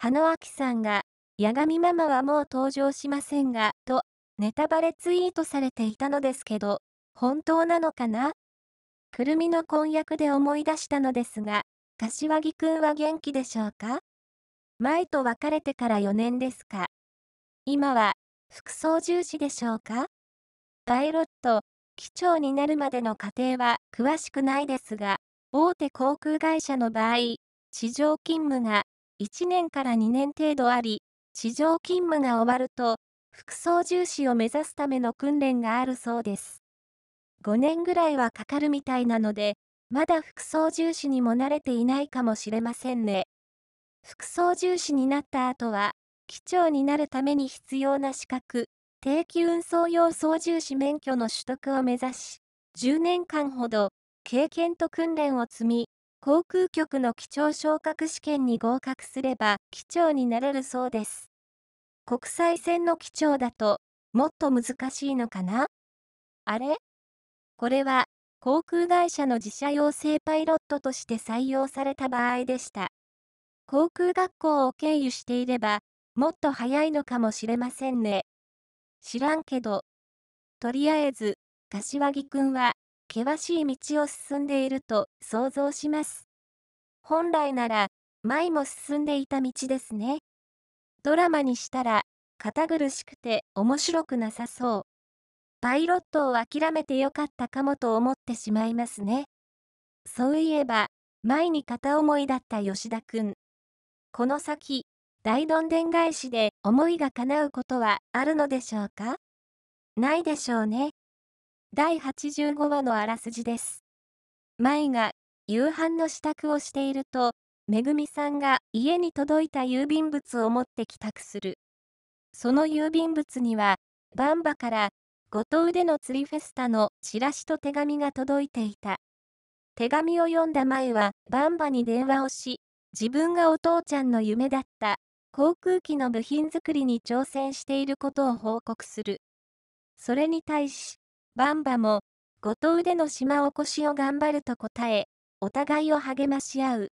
羽野明さんが、八神ママはもう登場しませんが、と、ネタバレツイートされていたのですけど、本当なのかなくるみの婚約で思い出したのですが、柏木くんは元気でしょうか前と別れてから4年ですか今は、服装重視でしょうかパイロット、機長になるまでの過程は詳しくないですが、大手航空会社の場合、地上勤務が1年から2年程度あり、地上勤務が終わると、副操縦士を目指すための訓練があるそうです。5年ぐらいはかかるみたいなので、まだ副操縦士にも慣れていないかもしれませんね。副操縦士になった後は、機長になるために必要な資格、定期運送用操縦士免許の取得を目指し、10年間ほど、経験と訓練を積み、航空局の基調昇格試験に合格すれば機長になれるそうです。国際線の機長だともっと難しいのかなあれこれは航空会社の自社養成パイロットとして採用された場合でした。航空学校を経由していればもっと早いのかもしれませんね。知らんけど。とりあえず、柏木くんは険しい道を進んでいると想像します。本来なら、前も進んでいた道ですね。ドラマにしたら、堅苦しくて面白くなさそう。パイロットを諦めてよかったかもと思ってしまいますね。そういえば、前に片思いだった吉田くん。この先、大どんでん返しで思いが叶うことはあるのでしょうかないでしょうね。第85話のあらすじです。舞が夕飯の支度をしていると、めぐみさんが家に届いた郵便物を持って帰宅する。その郵便物には、バンバから五島での釣りフェスタのチラシと手紙が届いていた。手紙を読んだ前はバンバに電話をし、自分がお父ちゃんの夢だった航空機の部品作りに挑戦していることを報告する。それに対し、バンバも、五島での島おこしを頑張ると答え、お互いを励まし合う。